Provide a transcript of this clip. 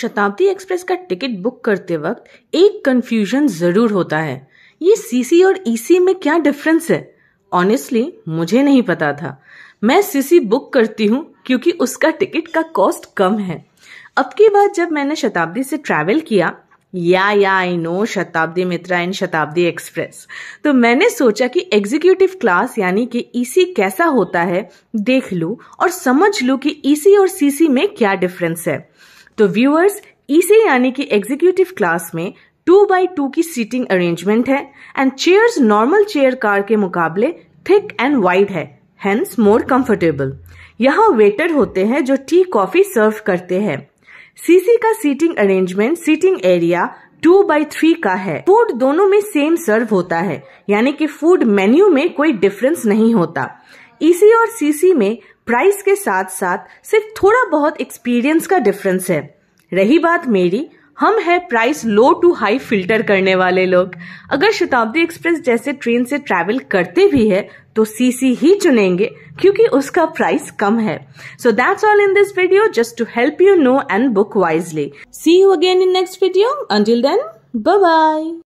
शताब्दी एक्सप्रेस का ticket book करते वक्त एक कंफ्यूजन जरूर होता है ये सीसी और ईसी e में क्या डिफरेंस है ऑनेस्टली मुझे नहीं पता था मैं सीसी बुक करती हूँ क्योंकि उसका टिकट का कॉस्ट कम है अब की बार जब मैंने शताब्दी से ट्रैवल किया या या आई नो शताब्दी मित्रा इन शताब्दी एक्सप्रेस तो मैंने सोचा कि एग्जीक्यूटिव क्लास यानी कि ईसी e कैसा होता है देख लू और समझ लू कि ईसी e और सीसी में क्या डिफरेंस है तो व्यूअर्स इसे यानी कि एग्जीक्यूटिव क्लास में टू बाई टू की सीटिंग अरेंजमेंट है and chairs normal chair car के मुकाबले थिक एंड वाइड है हेंस मोर कंफर्टेबल यहाँ वेटर होते हैं जो टी कॉफी सर्व करते हैं सीसी का seating arrangement seating area two by three का है फूड दोनों में सेम सर्व होता है यानी कि फूड मेन्यू में कोई डिफरेंस नहीं होता ईसी e और सीसी में प्राइस के साथ साथ सिर्फ थोड़ा बहुत एक्सपीरियंस का डिफरेंस है रही बात मेरी हम है price low to high filter करने वाले लोग अगर शताब्दी एक्सप्रेस जैसे ट्रेन से ट्रैवल करते भी है तो सीसी ही चुनेंगे क्योंकि उसका प्राइस कम है so that's all in this video just to help you know and book wisely see you again in next video until then bye